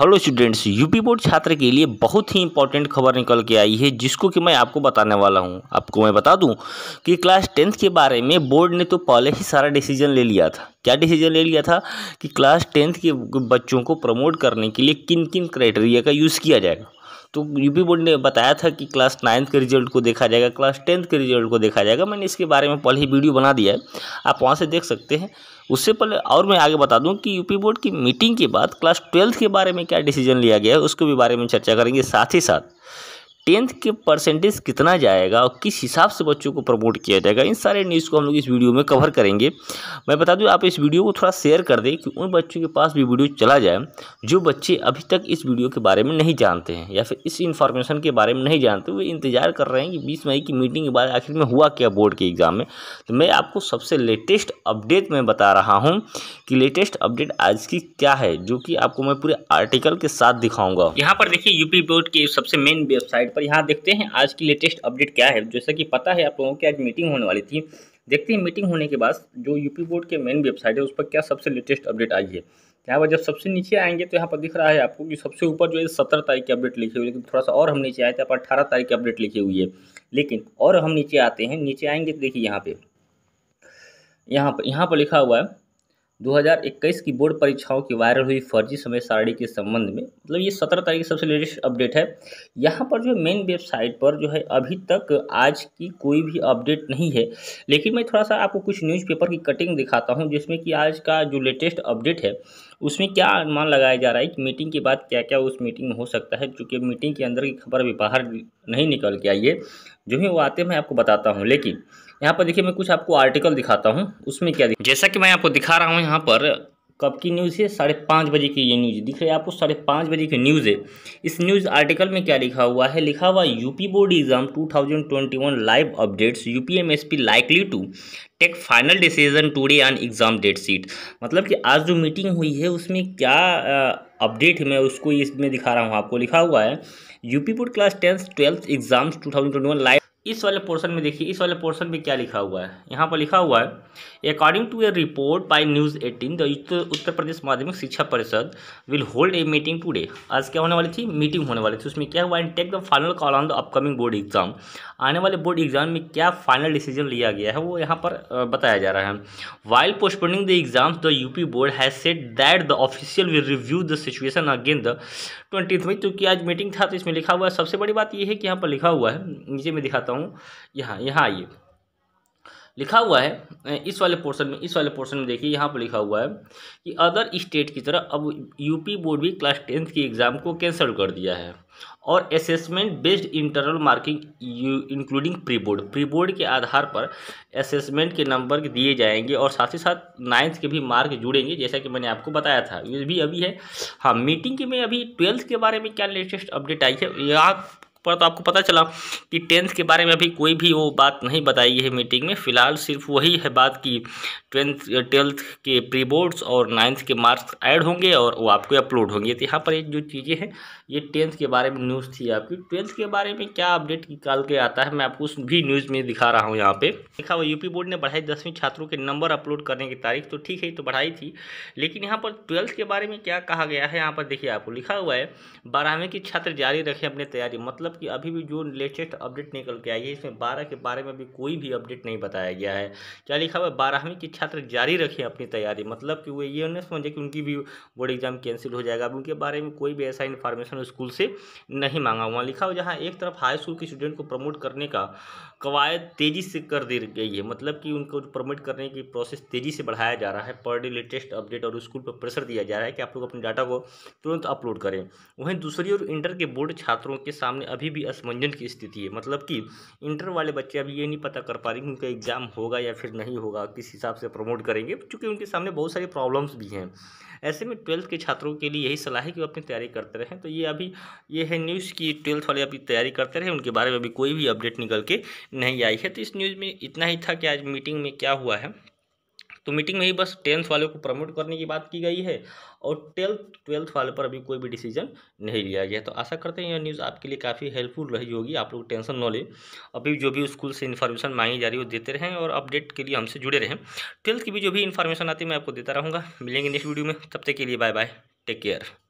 hello students UP board छात्र के लिए बहुत ही इंपॉर्टेंट खबर निकल के आई है जिसको कि मैं आपको बताने वाला हूं आपको मैं बता दूं कि क्लास टेंथ के बारे में बोर्ड ने तो पहले ही सारा डिसीजन ले लिया था क्या डिसीजन ले लिया था कि क्लास टेंथ के बच्चों को प्रमोट करने के लिए किन किन क्राइटेरिया का यूज़ किया जाएगा तो यूपी बोर्ड ने बताया था कि क्लास नाइन्थ के रिजल्ट को देखा जाएगा क्लास टेंथ के रिजल्ट को देखा जाएगा मैंने इसके बारे में पहले ही वीडियो बना दिया है आप वहाँ से देख सकते हैं उससे पहले और मैं आगे बता दूं कि यूपी बोर्ड की मीटिंग के बाद क्लास ट्वेल्थ के बारे में क्या डिसीजन लिया गया है उसके भी बारे में चर्चा करेंगे साथ ही साथ टेंथ के परसेंटेज कितना जाएगा और किस हिसाब से बच्चों को प्रमोट किया जाएगा इन सारे न्यूज़ को हम लोग इस वीडियो में कवर करेंगे मैं बता दूं आप इस वीडियो को थोड़ा शेयर कर दें कि उन बच्चों के पास भी वीडियो चला जाए जो बच्चे अभी तक इस वीडियो के बारे में नहीं जानते हैं या फिर इस इन्फॉर्मेशन के बारे में नहीं जानते वे इंतजार कर रहे हैं कि बीस मई की मीटिंग के बाद आखिर में हुआ क्या बोर्ड के एग्ज़ाम में तो मैं आपको सबसे लेटेस्ट अपडेट में बता रहा हूँ कि लेटेस्ट अपडेट आज की क्या है जो कि आपको मैं पूरे आर्टिकल के साथ दिखाऊँगा यहाँ पर देखिए यूपी बोर्ड की सबसे मेन वेबसाइट पर यहाँ देखते हैं आज की लेटेस्ट अपडेट क्या है जैसा कि पता है आप लोगों की आज मीटिंग होने वाली थी देखते हैं मीटिंग होने के बाद जो यूपी बोर्ड के मेन वेबसाइट है उस पर क्या सबसे लेटेस्ट अपडेट आई है यहाँ पर जब सबसे नीचे आएंगे तो यहाँ पर दिख रहा है आपको कि सबसे ऊपर जो है सत्रह तारीख की अपडेट लिखी हुई है लेकिन थोड़ा सा और हम नीचे आए थे यहाँ पर अठारह तारीख की अपडेट लिखी हुई है लेकिन और हम नीचे आते हैं नीचे आएंगे तो देखिए यहाँ पे यहाँ पर यहाँ पर लिखा हुआ है 2021 की बोर्ड परीक्षाओं की वायरल हुई फर्जी समय सारणी के संबंध में मतलब ये सत्रह तारीख की सबसे लेटेस्ट अपडेट है यहाँ पर जो मेन वेबसाइट पर जो है अभी तक आज की कोई भी अपडेट नहीं है लेकिन मैं थोड़ा सा आपको कुछ न्यूज़पेपर की कटिंग दिखाता हूँ जिसमें कि आज का जो लेटेस्ट अपडेट है उसमें क्या अनुमान लगाया जा रहा है कि मीटिंग के बाद क्या क्या उस मीटिंग में हो सकता है चूँकि मीटिंग के अंदर की खबर अभी बाहर नहीं निकल के आई है जो भी वो आते मैं आपको बताता हूँ लेकिन यहाँ पर देखिए मैं कुछ आपको आर्टिकल दिखाता हूँ उसमें क्या जैसा कि मैं आपको दिखा रहा हूँ यहाँ पर कब की न्यूज़ है साढ़े पाँच बजे की ये न्यूज़ दिख रही है आपको साढ़े पाँच बजे की न्यूज़ है इस न्यूज़ आर्टिकल में क्या लिखा हुआ है लिखा हुआ UP board exam 2021 live updates UPMSP likely to take final decision today on exam date sheet मतलब कि आज जो मीटिंग हुई है उसमें क्या अपडेट है मैं उसको इसमें दिखा रहा हूँ आपको लिखा हुआ है UP board class tenth twelfth exams to live इस वाले पोर्शन में देखिए इस वाले पोर्शन में क्या लिखा हुआ है यहाँ पर लिखा हुआ है according to a report by News Eighteen the Uttar Pradesh Madhyamik Shiksha Parishad will hold a meeting today आज क्या होने वाली थी मीटिंग होने वाली थी उसमें क्या हुआ and take the final call on the upcoming board exam आने वाले बोर्ड एग्जाम में क्या फाइनल डिसीजन लिया गया है वो यहाँ पर बताया जा रहा है while postponing the exam the UP board has said that the official will review the situation again the twenty May क्योंकि आज मीटिंग था तो इसमें लिखा हुआ है सबसे बड़ी बात यह है कि यहाँ पर लिखा हुआ है नीचे में दिखाता हूँ हूँ यहाँ यहाँ आइए लिखा हुआ है इस वाले पोर्शन में इस वाले पोर्शन में देखिए यहाँ पर लिखा हुआ है कि अदर स्टेट की तरह अब यूपी बोर्ड भी क्लास टेंथ की एग्ज़ाम को कैंसिल कर दिया है और assessment based internal marking including pre board pre board के आधार पर असेसमेंट के नंबर दिए जाएंगे और साथ ही साथ नाइन्थ के भी मार्क जुड़ेंगे जैसा कि मैंने आपको बताया था ये भी अभी है हाँ मीटिंग के में अभी ट्वेल्थ के बारे में क्या लेटेस्ट अपडेट आई है यहाँ पर तो आपको पता चला कि टेंथ के बारे में अभी कोई भी वो बात नहीं बताई है मीटिंग में फ़िलहाल सिर्फ वही है बात कि ट्वेल्थ के प्री बोर्ड्स और नाइन्थ के मार्क्स ऐड होंगे और वो आपको अपलोड होंगे तो यहाँ पर एक जो चीज़ें हैं ये टेंथ के बारे में न्यूज़ थी आपकी ट्वेल्थ के बारे में क्या अपडेट निकाल के आता है मैं आपको उस भी न्यूज़ में दिखा रहा हूँ यहाँ पर देखा हुआ यूपी बोर्ड ने बढ़ाई दसवीं छात्रों के नंबर अपलोड करने की तारीख तो ठीक है तो बढ़ाई थी लेकिन यहाँ पर ट्वेल्थ के बारे में क्या कहा गया है यहाँ पर देखिए आपको लिखा हुआ है बारहवीं के छात्र जारी रखें अपनी तैयारी मतलब कि अभी भी जो लेटेस्ट अपडेट निकल के आई है इसमें बारह के बारे में भी कोई भी अपडेट नहीं बताया गया है क्या लिखा हुआ है बारहवीं के छात्र जारी रखें अपनी तैयारी मतलब कि वो ये नहीं समझे कि उनकी भी बोर्ड एग्जाम कैंसिल हो जाएगा उनके बारे में कोई भी ऐसा इन्फॉर्मेशन स्कूल से नहीं मांगा हुआ लिखा हुआ जहाँ एक तरफ हाई स्कूल के स्टूडेंट को प्रमोट करने का कवायद तेज़ी से कर दी गई है मतलब कि उनको प्रमोट करने की प्रोसेस तेज़ी से बढ़ाया जा रहा है पर डे लेटेस्ट अपडेट और स्कूल पर प्रेशर दिया जा रहा है कि आप लोग अपने डाटा को तुरंत अपलोड करें वहीं दूसरी ओर इंटर के बोर्ड छात्रों के सामने अभी अभी भी असमंजन की स्थिति है मतलब कि इंटर वाले बच्चे अभी ये नहीं पता कर पा रहे कि उनका एग्ज़ाम होगा या फिर नहीं होगा किस हिसाब से प्रमोट करेंगे चूँकि उनके सामने बहुत सारी प्रॉब्लम्स भी हैं ऐसे में ट्वेल्थ के छात्रों के लिए यही सलाह है कि वो अपनी तैयारी करते रहें तो ये अभी ये है न्यूज़ की ट्वेल्थ वाले अभी तैयारी करते रहे उनके बारे में अभी कोई भी अपडेट निकल के नहीं आई है तो इस न्यूज़ में इतना ही था कि आज मीटिंग में क्या हुआ है तो मीटिंग में ही बस टेंथ वाले को प्रमोट करने की बात की गई है और ट्वेल्थ ट्वेल्थ वाले पर अभी कोई भी डिसीजन नहीं लिया गया तो आशा करते हैं यह न्यूज़ आपके लिए काफ़ी हेल्पफुल रही होगी आप लोग टेंशन न लें अभी जो भी स्कूल से इन्फॉर्मेशन मांगी जा रही है वो देते रहें और अपडेट के लिए हमसे जुड़े रहें ट्वेल्थ की भी जो भी इन्फॉर्मेशन आती है मैं आपको देता रहूँगा मिलेंगे नेक्स्ट वीडियो में तब तक के लिए बाय बाय टेक केयर